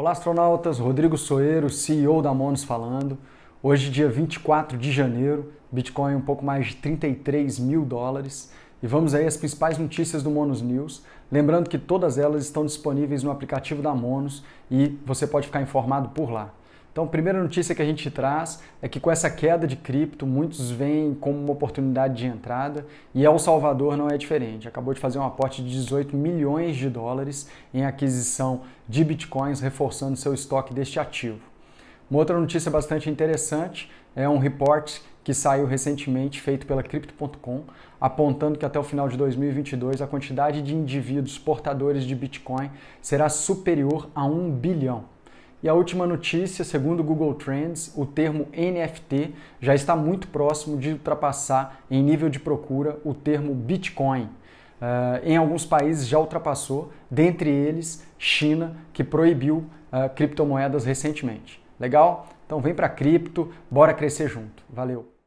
Olá, astronautas! Rodrigo Soeiro, CEO da Monos falando. Hoje, dia 24 de janeiro, Bitcoin um pouco mais de 33 mil dólares. E vamos aí às principais notícias do Monos News. Lembrando que todas elas estão disponíveis no aplicativo da Monos e você pode ficar informado por lá. Então, a primeira notícia que a gente traz é que com essa queda de cripto, muitos veem como uma oportunidade de entrada e El Salvador não é diferente. Acabou de fazer um aporte de 18 milhões de dólares em aquisição de bitcoins, reforçando seu estoque deste ativo. Uma outra notícia bastante interessante é um report que saiu recentemente, feito pela Crypto.com, apontando que até o final de 2022 a quantidade de indivíduos portadores de Bitcoin será superior a 1 bilhão. E a última notícia, segundo o Google Trends, o termo NFT já está muito próximo de ultrapassar em nível de procura o termo Bitcoin. Uh, em alguns países já ultrapassou, dentre eles China, que proibiu uh, criptomoedas recentemente. Legal? Então vem para cripto, bora crescer junto. Valeu!